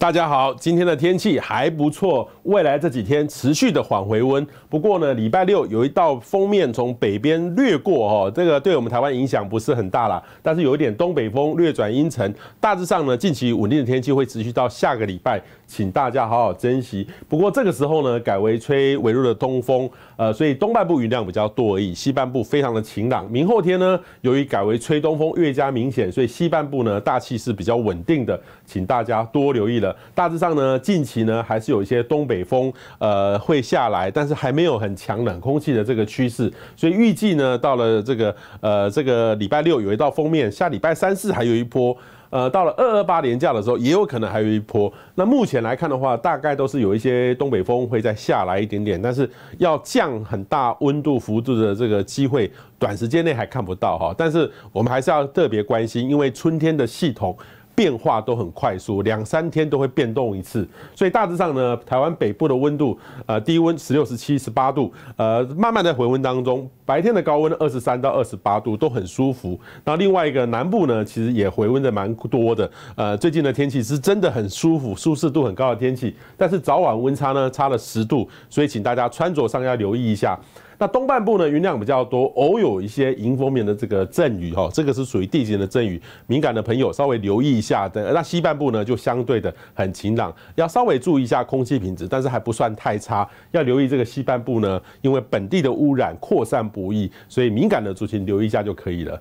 大家好，今天的天气还不错，未来这几天持续的缓回温。不过呢，礼拜六有一道封面从北边掠过，哦，这个对我们台湾影响不是很大啦。但是有一点东北风略转阴沉。大致上呢，近期稳定的天气会持续到下个礼拜，请大家好好珍惜。不过这个时候呢，改为吹微弱的东风，呃，所以东半部雨量比较多而已，西半部非常的晴朗。明后天呢，由于改为吹东风，越加明显，所以西半部呢大气是比较稳定的，请大家多留意了。大致上呢，近期呢还是有一些东北风，呃，会下来，但是还没有很强冷空气的这个趋势，所以预计呢，到了这个呃这个礼拜六有一道封面，下礼拜三四还有一波，呃，到了二二八年假的时候也有可能还有一波。那目前来看的话，大概都是有一些东北风会再下来一点点，但是要降很大温度幅度的这个机会，短时间内还看不到哈。但是我们还是要特别关心，因为春天的系统。变化都很快速，两三天都会变动一次，所以大致上呢，台湾北部的温度，呃，低温十六、十七、十八度，呃，慢慢在回温当中，白天的高温二十三到二十八度都很舒服。那另外一个南部呢，其实也回温的蛮多的，呃，最近的天气是真的很舒服，舒适度很高的天气，但是早晚温差呢差了十度，所以请大家穿着上要留意一下。那东半部呢，云量比较多，偶有一些迎风面的这个阵雨哈，这个是属于地形的阵雨，敏感的朋友稍微留意一下。那西半部呢，就相对的很晴朗，要稍微注意一下空气品质，但是还不算太差，要留意这个西半部呢，因为本地的污染扩散不易，所以敏感的族群留意一下就可以了。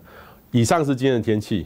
以上是今天的天气。